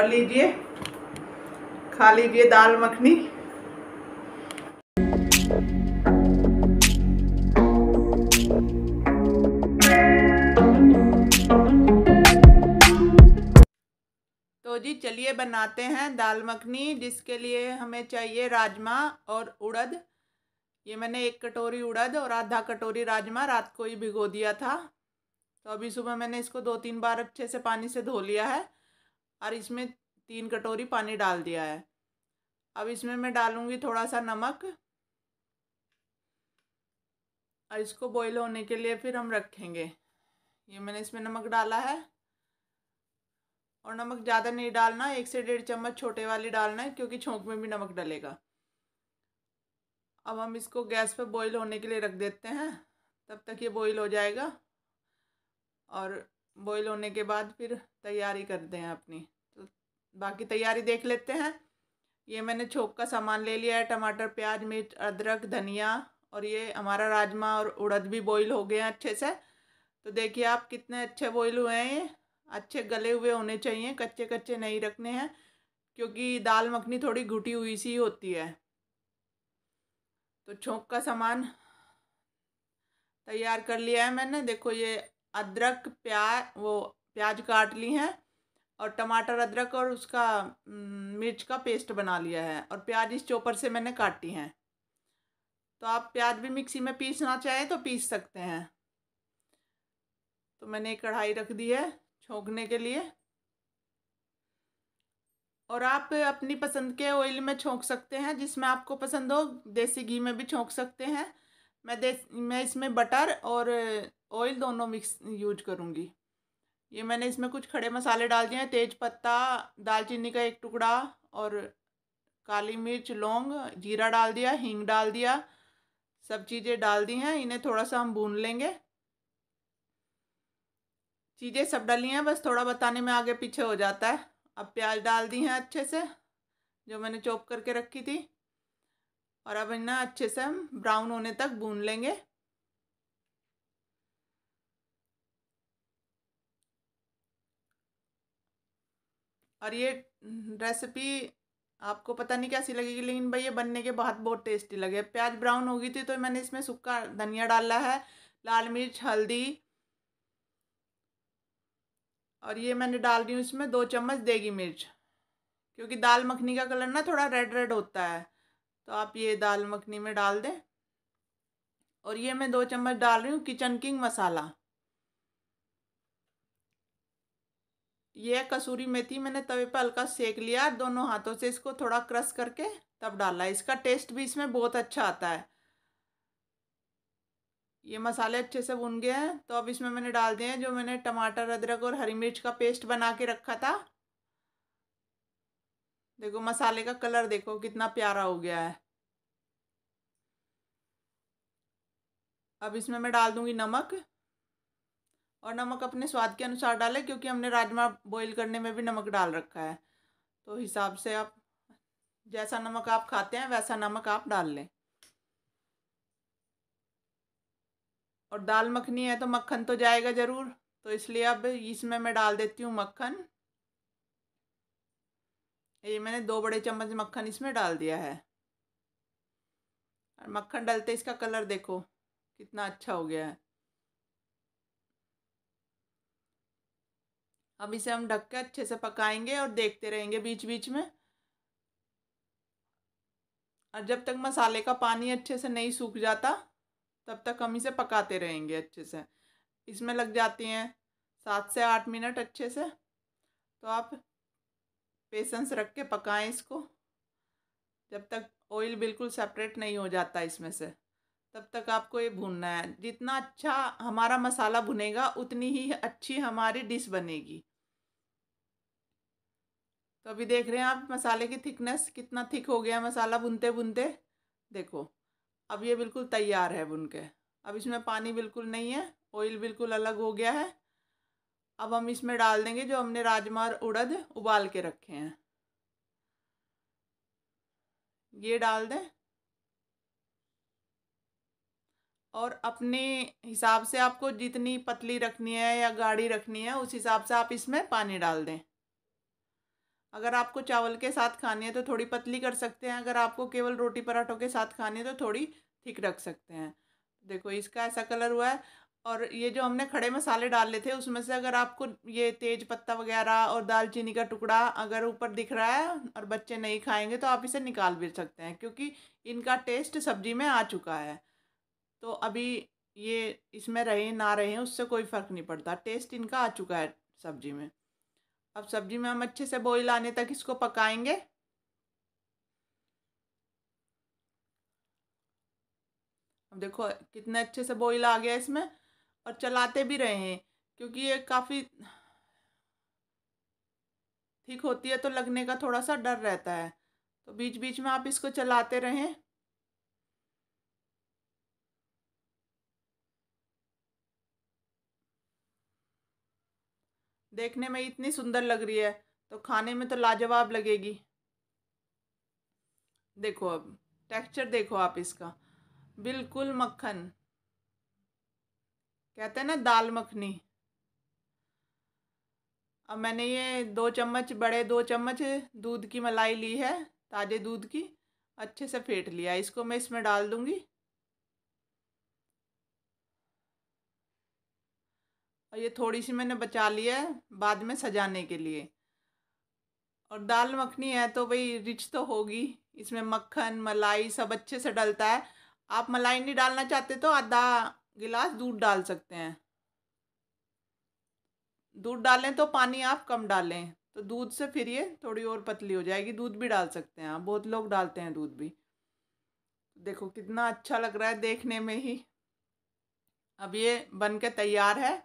और लीजिए खा लीजिए दाल मखनी तो जी चलिए बनाते हैं दाल मखनी जिसके लिए हमें चाहिए राजमा और उड़द ये मैंने एक कटोरी उड़द और आधा कटोरी राजमा रात को ही भिगो दिया था तो अभी सुबह मैंने इसको दो तीन बार अच्छे से पानी से धो लिया है और इसमें तीन कटोरी पानी डाल दिया है अब इसमें मैं डालूँगी थोड़ा सा नमक और इसको बॉईल होने के लिए फिर हम रखेंगे ये मैंने इसमें नमक डाला है और नमक ज़्यादा नहीं डालना एक से डेढ़ चम्मच छोटे वाली डालना है क्योंकि छोंक में भी नमक डलेगा अब हम इसको गैस पर बॉईल होने के लिए रख देते हैं तब तक ये बॉईल हो जाएगा और बॉईल होने के बाद फिर तैयारी करते हैं अपनी तो बाकी तैयारी देख लेते हैं ये मैंने छोक का सामान ले लिया है टमाटर प्याज मिर्च अदरक धनिया और ये हमारा राजमा और उड़द भी बॉईल हो गए हैं अच्छे से तो देखिए आप कितने अच्छे बॉईल हुए हैं ये अच्छे गले हुए होने चाहिए कच्चे कच्चे नहीं रखने हैं क्योंकि दाल मखनी थोड़ी घुटी हुई सी होती है तो छोंक का सामान तैयार कर लिया है मैंने देखो ये अदरक प्याज वो प्याज काट ली हैं और टमाटर अदरक और उसका मिर्च का पेस्ट बना लिया है और प्याज इस चोपर से मैंने काटी हैं तो आप प्याज भी मिक्सी में पीसना चाहें तो पीस सकते हैं तो मैंने एक कढ़ाई रख दी है छोंकने के लिए और आप अपनी पसंद के ऑयल में छोंक सकते हैं जिसमें आपको पसंद हो देसी घी में भी छोंक सकते हैं मैं दे मैं इसमें बटर और ऑयल uh, दोनों मिक्स यूज करूँगी ये मैंने इसमें कुछ खड़े मसाले डाल दिए हैं तेज पत्ता दालचीनी का एक टुकड़ा और काली मिर्च लौंग जीरा डाल दिया हींग डाल दिया सब चीज़ें डाल दी हैं इन्हें थोड़ा सा हम भून लेंगे चीज़ें सब डाली हैं बस थोड़ा बताने में आगे पीछे हो जाता है अब प्याज डाल दी हैं अच्छे से जो मैंने चॉप करके रखी थी और अब इन्हें अच्छे से हम ब्राउन होने तक भून लेंगे और ये रेसिपी आपको पता नहीं कैसी लगेगी लेकिन भाई ये बनने के बाद बहुत टेस्टी लगे प्याज ब्राउन हो गई थी तो मैंने इसमें सूखा धनिया डाला है लाल मिर्च हल्दी और ये मैंने डाल दी हूँ इसमें दो चम्मच देगी मिर्च क्योंकि दाल मखनी का कलर ना थोड़ा रेड रेड होता है तो आप ये दाल मखनी में डाल दें और ये मैं दो चम्मच डाल रही हूँ किचन किंग मसाला ये कसूरी मेथी मैंने तवे पर हल्का सेक लिया दोनों हाथों से इसको थोड़ा क्रश करके तब डाला इसका टेस्ट भी इसमें बहुत अच्छा आता है ये मसाले अच्छे से भुन गए हैं तो अब इसमें मैंने डाल दिए हैं जो मैंने टमाटर अदरक और हरी मिर्च का पेस्ट बना के रखा था देखो मसाले का कलर देखो कितना प्यारा हो गया है अब इसमें मैं डाल दूंगी नमक और नमक अपने स्वाद के अनुसार डालें क्योंकि हमने राजमा बॉईल करने में भी नमक डाल रखा है तो हिसाब से आप जैसा नमक आप खाते हैं वैसा नमक आप डाल लें और दाल मखनी है तो मक्खन तो जाएगा ज़रूर तो इसलिए अब इसमें मैं डाल देती हूँ मक्खन ये मैंने दो बड़े चम्मच मक्खन इसमें डाल दिया है और मक्खन डालते इसका कलर देखो कितना अच्छा हो गया है अब इसे हम ढक के अच्छे से पकाएंगे और देखते रहेंगे बीच बीच में और जब तक मसाले का पानी अच्छे से नहीं सूख जाता तब तक हम इसे पकाते रहेंगे अच्छे से इसमें लग जाती हैं सात से आठ मिनट अच्छे से तो आप पेशेंस रख के पकाएं इसको जब तक ऑयल बिल्कुल सेपरेट नहीं हो जाता इसमें से तब तक आपको ये भूनना है जितना अच्छा हमारा मसाला भुनेगा उतनी ही अच्छी हमारी डिश बनेगी तो अभी देख रहे हैं आप मसाले की थिकनेस कितना थिक हो गया मसाला भुनते भुनते देखो अब ये बिल्कुल तैयार है भुन के अब इसमें पानी बिल्कुल नहीं है ऑयल बिल्कुल अलग हो गया है अब हम इसमें डाल देंगे जो हमने राजमा और उड़द उबाल के रखे हैं ये डाल दें और अपने हिसाब से आपको जितनी पतली रखनी है या गाढ़ी रखनी है उस हिसाब से आप इसमें पानी डाल दें अगर आपको चावल के साथ खानी है तो थोड़ी पतली कर सकते हैं अगर आपको केवल रोटी पराठों के साथ खानी है तो थोड़ी थिक रख सकते हैं देखो इसका ऐसा कलर हुआ है और ये जो हमने खड़े मसाले डाले थे उसमें से अगर आपको ये तेज पत्ता वगैरह और दालचीनी का टुकड़ा अगर ऊपर दिख रहा है और बच्चे नहीं खाएंगे तो आप इसे निकाल भी सकते हैं क्योंकि इनका टेस्ट सब्जी में आ चुका है तो अभी ये इसमें रहे ना रहे उससे कोई फ़र्क नहीं पड़ता टेस्ट इनका आ चुका है सब्जी में अब सब्जी में हम अच्छे से बॉईल आने तक इसको पकाएंगे अब देखो कितने अच्छे से बॉईल आ गया इसमें और चलाते भी रहे हैं क्योंकि ये काफ़ी ठीक होती है तो लगने का थोड़ा सा डर रहता है तो बीच बीच में आप इसको चलाते रहें देखने में इतनी सुंदर लग रही है तो खाने में तो लाजवाब लगेगी देखो अब टेक्सचर देखो आप इसका बिल्कुल मक्खन कहते हैं ना दाल मखनी अब मैंने ये दो चम्मच बड़े दो चम्मच दूध की मलाई ली है ताज़े दूध की अच्छे से फेंट लिया इसको मैं इसमें डाल दूँगी और ये थोड़ी सी मैंने बचा लिया है बाद में सजाने के लिए और दाल मखनी है तो भाई रिच तो होगी इसमें मक्खन मलाई सब अच्छे से डलता है आप मलाई नहीं डालना चाहते तो आधा गिलास दूध डाल सकते हैं दूध डालें तो पानी आप कम डालें तो दूध से फिर ये थोड़ी और पतली हो जाएगी दूध भी डाल सकते हैं आप बहुत लोग डालते हैं दूध भी देखो कितना अच्छा लग रहा है देखने में ही अब ये बन के तैयार है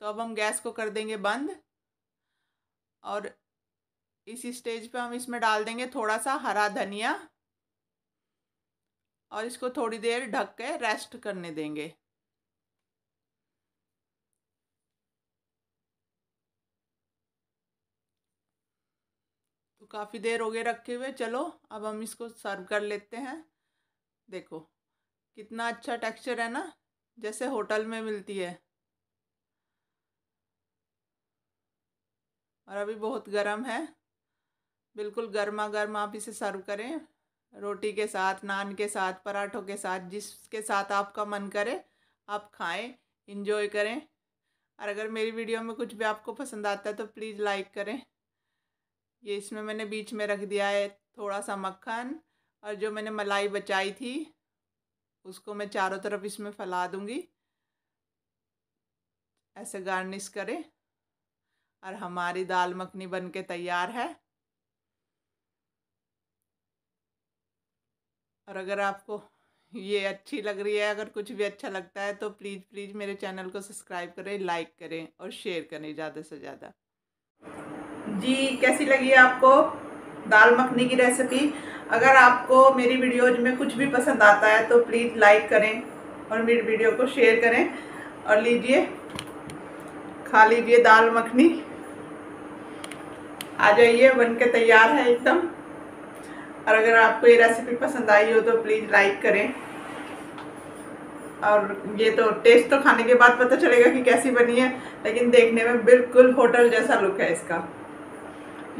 तो अब हम गैस को कर देंगे बंद और इसी स्टेज पे हम इसमें डाल देंगे थोड़ा सा हरा धनिया और इसको थोड़ी देर ढक के रेस्ट करने देंगे तो काफ़ी देर हो गए रखे हुए चलो अब हम इसको सर्व कर लेते हैं देखो कितना अच्छा टेक्सचर है ना जैसे होटल में मिलती है और अभी बहुत गर्म है बिल्कुल गर्मा गर्म आप इसे सर्व करें रोटी के साथ नान के साथ पराठों के साथ जिसके साथ आपका मन करे आप खाएं इंजॉय करें और अगर मेरी वीडियो में कुछ भी आपको पसंद आता है तो प्लीज़ लाइक करें ये इसमें मैंने बीच में रख दिया है थोड़ा सा मक्खन और जो मैंने मलाई बचाई थी उसको मैं चारों तरफ इसमें फैला दूँगी ऐसे गार्निश करें और हमारी दाल मखनी बन के तैयार है और अगर आपको ये अच्छी लग रही है अगर कुछ भी अच्छा लगता है तो प्लीज़ प्लीज़ मेरे चैनल को सब्सक्राइब करें लाइक करें और शेयर करें ज़्यादा से ज़्यादा जी कैसी लगी आपको दाल मखनी की रेसिपी अगर आपको मेरी वीडियोज में कुछ भी पसंद आता है तो प्लीज़ लाइक करें और मेरी वीडियो को शेयर करें और लीजिए खा लीजिए दाल मखनी आ जाइए बन के तैयार है एकदम और अगर आपको ये रेसिपी पसंद आई हो तो प्लीज़ लाइक करें और ये तो टेस्ट तो खाने के बाद पता चलेगा कि कैसी बनी है लेकिन देखने में बिल्कुल होटल जैसा लुक है इसका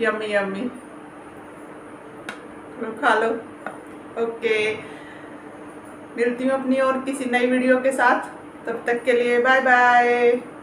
यमी यमी तो खा लो ओके मिलती हूँ अपनी और किसी नई वीडियो के साथ तब तक के लिए बाय बाय